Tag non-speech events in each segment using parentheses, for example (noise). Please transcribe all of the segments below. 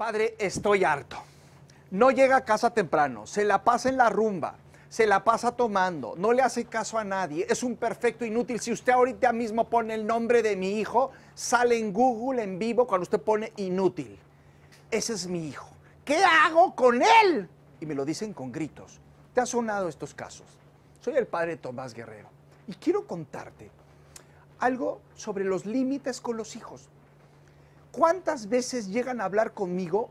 Padre, estoy harto. No llega a casa temprano, se la pasa en la rumba, se la pasa tomando, no le hace caso a nadie, es un perfecto inútil. Si usted ahorita mismo pone el nombre de mi hijo, sale en Google en vivo cuando usted pone inútil. Ese es mi hijo. ¿Qué hago con él? Y me lo dicen con gritos. ¿Te ha sonado estos casos? Soy el padre Tomás Guerrero y quiero contarte algo sobre los límites con los hijos. ¿cuántas veces llegan a hablar conmigo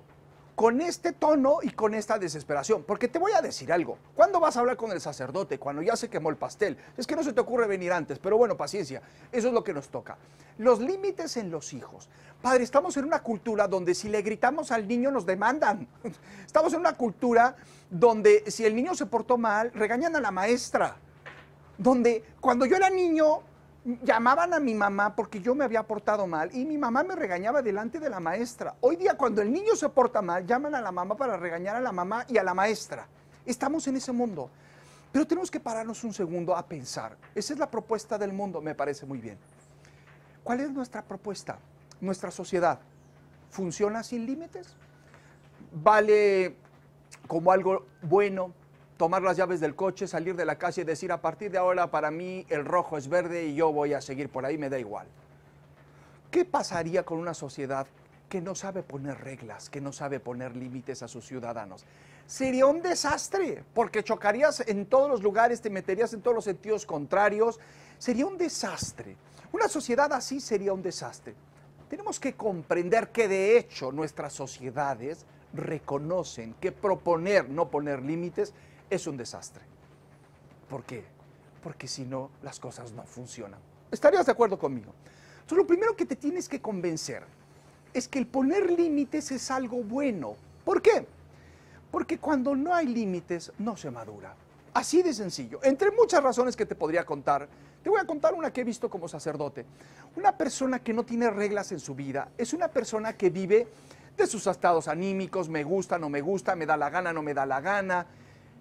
con este tono y con esta desesperación. Porque te voy a decir algo. ¿Cuándo vas a hablar con el sacerdote? Cuando ya se quemó el pastel. Es que no se te ocurre venir antes, pero bueno, paciencia. Eso es lo que nos toca. Los límites en los hijos. Padre, estamos en una cultura donde si le gritamos al niño nos demandan. (laughs) Estamos en una cultura donde si el niño se portó mal, regañan a la maestra. Donde cuando yo era niño llamaban a mi mamá porque yo me había portado mal y mi mamá me regañaba delante de la maestra. Hoy día cuando el niño se porta mal, llaman a la mamá para regañar a la mamá y a la maestra. Estamos en ese mundo. Pero tenemos que pararnos un segundo a pensar. Esa es la propuesta del mundo, me parece muy bien. ¿Cuál es nuestra propuesta? Nuestra sociedad funciona sin límites, vale como algo bueno, tomar las llaves del coche, salir de la casa y decir, a partir de ahora para mí el rojo es verde y yo voy a seguir por ahí, me da igual. ¿Qué pasaría con una sociedad que no sabe poner reglas, que no sabe poner límites a sus ciudadanos? Sería un desastre, porque chocarías en todos los lugares, te meterías en todos los sentidos contrarios. Sería un desastre. Una sociedad así sería un desastre. Tenemos que comprender que de hecho nuestras sociedades reconocen que proponer, no poner límites, es un desastre. ¿Por qué? Porque si no, las cosas no funcionan. ¿Estarías de acuerdo conmigo? lo primero que te tienes que convencer es que el poner límites es algo bueno. ¿Por qué? Porque cuando no hay límites, no se madura. Así de sencillo. Entre muchas razones que te podría contar, te voy a contar una que he visto como sacerdote. Una persona que no tiene reglas en su vida es una persona que vive de sus estados anímicos, me gusta, no me gusta, me da la gana, no me da la gana,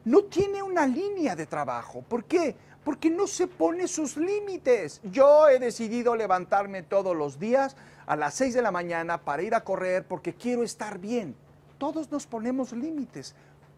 no tiene una línea de trabajo. ¿Por qué? Porque no se pone sus límites. Yo he decidido levantarme todos los días a las 6 de la mañana para ir a correr porque quiero estar bien. Todos nos ponemos límites,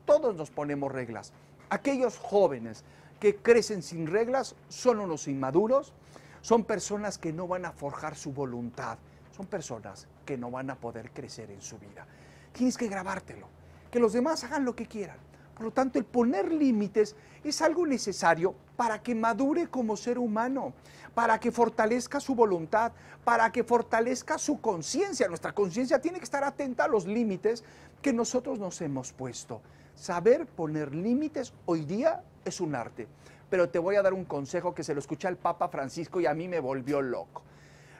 todos nos ponemos reglas. Aquellos jóvenes que crecen sin reglas son unos inmaduros, son personas que no van a forjar su voluntad, son personas que no van a poder crecer en su vida. Tienes que grabártelo, que los demás hagan lo que quieran por lo tanto, el poner límites es algo necesario para que madure como ser humano, para que fortalezca su voluntad, para que fortalezca su conciencia. Nuestra conciencia tiene que estar atenta a los límites que nosotros nos hemos puesto. Saber poner límites hoy día es un arte. Pero te voy a dar un consejo que se lo escuché al Papa Francisco y a mí me volvió loco.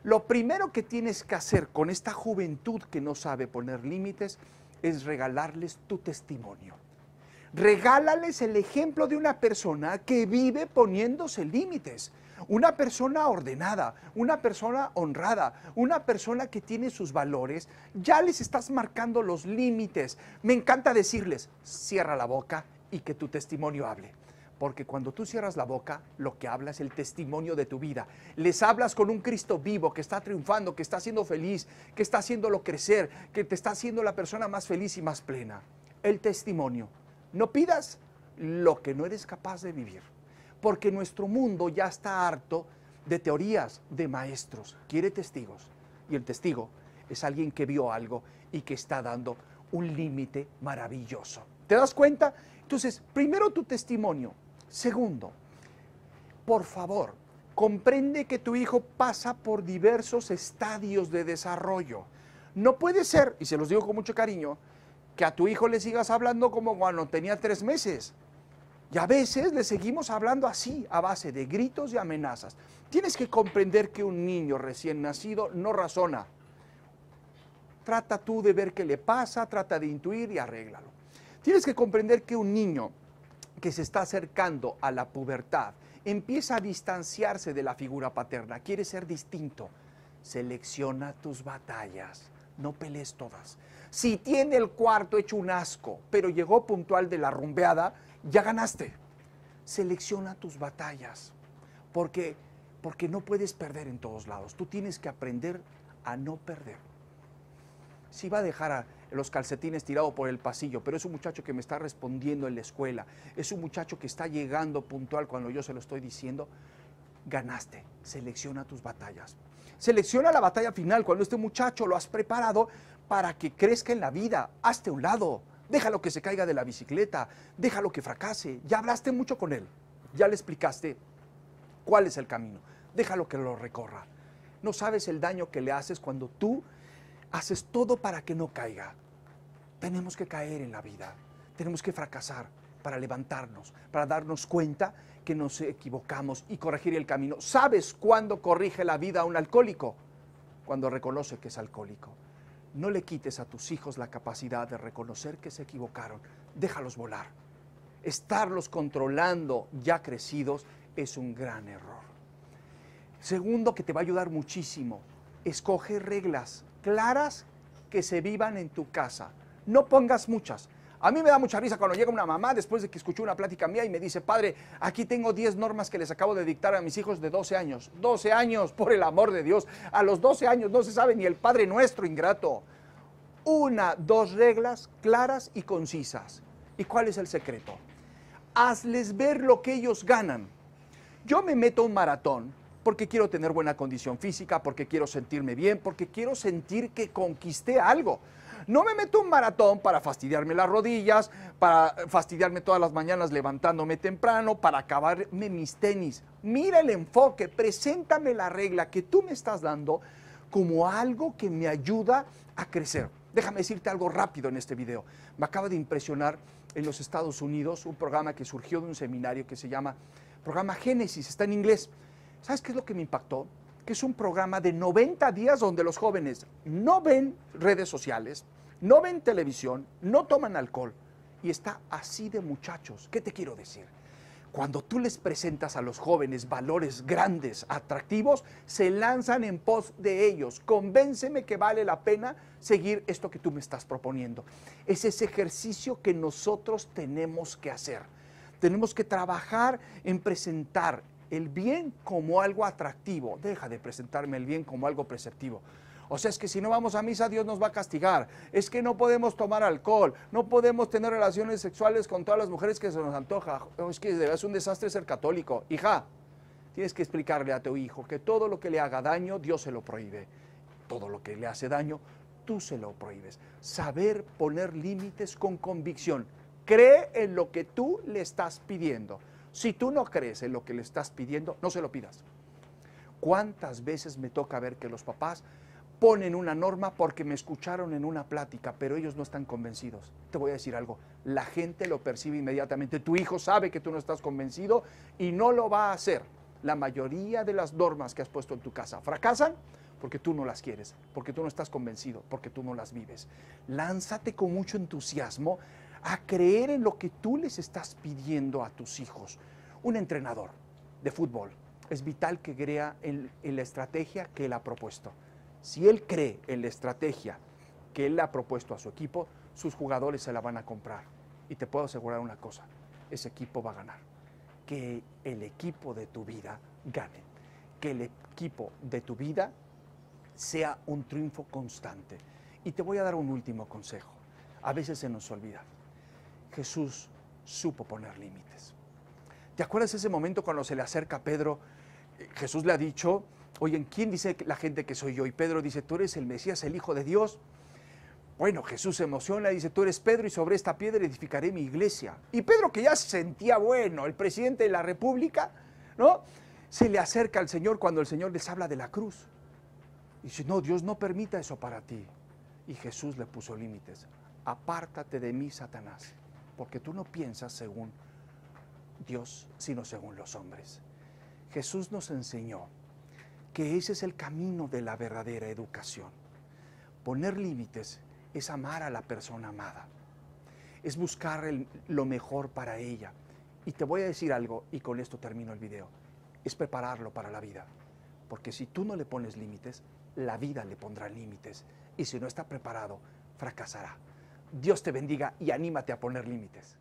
Lo primero que tienes que hacer con esta juventud que no sabe poner límites es regalarles tu testimonio regálales el ejemplo de una persona que vive poniéndose límites. Una persona ordenada, una persona honrada, una persona que tiene sus valores, ya les estás marcando los límites. Me encanta decirles, cierra la boca y que tu testimonio hable. Porque cuando tú cierras la boca, lo que habla es el testimonio de tu vida. Les hablas con un Cristo vivo que está triunfando, que está siendo feliz, que está haciéndolo crecer, que te está haciendo la persona más feliz y más plena. El testimonio no pidas lo que no eres capaz de vivir, porque nuestro mundo ya está harto de teorías, de maestros, quiere testigos. Y el testigo es alguien que vio algo y que está dando un límite maravilloso. ¿Te das cuenta? Entonces, primero tu testimonio. Segundo, por favor, comprende que tu hijo pasa por diversos estadios de desarrollo. No puede ser, y se los digo con mucho cariño, que a tu hijo le sigas hablando como cuando tenía tres meses. Y a veces le seguimos hablando así, a base de gritos y amenazas. Tienes que comprender que un niño recién nacido no razona. Trata tú de ver qué le pasa, trata de intuir y arréglalo. Tienes que comprender que un niño que se está acercando a la pubertad empieza a distanciarse de la figura paterna, quiere ser distinto. Selecciona tus batallas no pelees todas. Si tiene el cuarto hecho un asco, pero llegó puntual de la rumbeada, ya ganaste. Selecciona tus batallas, porque, porque no puedes perder en todos lados. Tú tienes que aprender a no perder. Si va a dejar a los calcetines tirados por el pasillo, pero es un muchacho que me está respondiendo en la escuela, es un muchacho que está llegando puntual cuando yo se lo estoy diciendo, ganaste, selecciona tus batallas. Selecciona la batalla final cuando este muchacho lo has preparado para que crezca en la vida. Hazte un lado. Déjalo que se caiga de la bicicleta. Déjalo que fracase. Ya hablaste mucho con él. Ya le explicaste cuál es el camino. Déjalo que lo recorra. No sabes el daño que le haces cuando tú haces todo para que no caiga. Tenemos que caer en la vida. Tenemos que fracasar para levantarnos, para darnos cuenta que nos equivocamos y corregir el camino. ¿Sabes cuándo corrige la vida a un alcohólico? Cuando reconoce que es alcohólico. No le quites a tus hijos la capacidad de reconocer que se equivocaron. Déjalos volar. Estarlos controlando ya crecidos es un gran error. Segundo, que te va a ayudar muchísimo. Escoge reglas claras que se vivan en tu casa. No pongas muchas a mí me da mucha risa cuando llega una mamá después de que escuchó una plática mía y me dice, padre, aquí tengo 10 normas que les acabo de dictar a mis hijos de 12 años. 12 años, por el amor de Dios. A los 12 años no se sabe ni el Padre nuestro ingrato. Una, dos reglas claras y concisas. ¿Y cuál es el secreto? Hazles ver lo que ellos ganan. Yo me meto a un maratón porque quiero tener buena condición física, porque quiero sentirme bien, porque quiero sentir que conquisté algo. No me meto un maratón para fastidiarme las rodillas, para fastidiarme todas las mañanas levantándome temprano, para acabarme mis tenis. Mira el enfoque, preséntame la regla que tú me estás dando como algo que me ayuda a crecer. Déjame decirte algo rápido en este video. Me acaba de impresionar en los Estados Unidos un programa que surgió de un seminario que se llama Programa Génesis, está en inglés. ¿Sabes qué es lo que me impactó? es un programa de 90 días donde los jóvenes no ven redes sociales, no ven televisión, no toman alcohol. Y está así de muchachos. ¿Qué te quiero decir? Cuando tú les presentas a los jóvenes valores grandes, atractivos, se lanzan en pos de ellos. Convénceme que vale la pena seguir esto que tú me estás proponiendo. Es ese ejercicio que nosotros tenemos que hacer. Tenemos que trabajar en presentar el bien como algo atractivo. Deja de presentarme el bien como algo preceptivo. O sea, es que si no vamos a misa, Dios nos va a castigar. Es que no podemos tomar alcohol, no podemos tener relaciones sexuales con todas las mujeres que se nos antoja. Es que es un desastre ser católico. Hija, tienes que explicarle a tu hijo que todo lo que le haga daño, Dios se lo prohíbe. Todo lo que le hace daño, tú se lo prohíbes. Saber poner límites con convicción. Cree en lo que tú le estás pidiendo. Si tú no crees en lo que le estás pidiendo, no se lo pidas. ¿Cuántas veces me toca ver que los papás ponen una norma porque me escucharon en una plática, pero ellos no están convencidos? Te voy a decir algo, la gente lo percibe inmediatamente. Tu hijo sabe que tú no estás convencido y no lo va a hacer. La mayoría de las normas que has puesto en tu casa fracasan porque tú no las quieres, porque tú no estás convencido, porque tú no las vives. Lánzate con mucho entusiasmo a creer en lo que tú les estás pidiendo a tus hijos. Un entrenador de fútbol es vital que crea en, la estrategia que él ha propuesto. Si él cree en la estrategia que él ha propuesto a su equipo, sus jugadores se la van a comprar. Y te puedo asegurar una cosa, ese equipo va a ganar. Que el equipo de tu vida gane. Que el equipo de tu vida sea un triunfo constante. Y te voy a dar un último consejo. A veces se nos olvida. Jesús supo poner límites. ¿Te acuerdas ese momento cuando se le acerca a Pedro? Jesús le ha dicho, oye, ¿quién dice la gente que soy yo? Y Pedro dice, tú eres el Mesías, el Hijo de Dios. Bueno, Jesús se emociona y dice, tú eres Pedro y sobre esta piedra edificaré mi iglesia. Y Pedro, que ya se sentía bueno, el presidente de la República, ¿no? Se le acerca al Señor cuando el Señor les habla de la cruz. Y dice, no, Dios no permita eso para ti. Y Jesús le puso límites. Apártate de mí, Satanás porque tú no piensas según Dios, sino según los hombres. Jesús nos enseñó que ese es el camino de la verdadera educación. Poner límites es amar a la persona amada, es buscar lo mejor para ella. Y te voy a decir algo, y con esto termino el video, es prepararlo para la vida. Porque si tú no le pones límites, la vida le pondrá límites. Y si no está preparado, fracasará. Dios te bendiga y anímate a poner límites.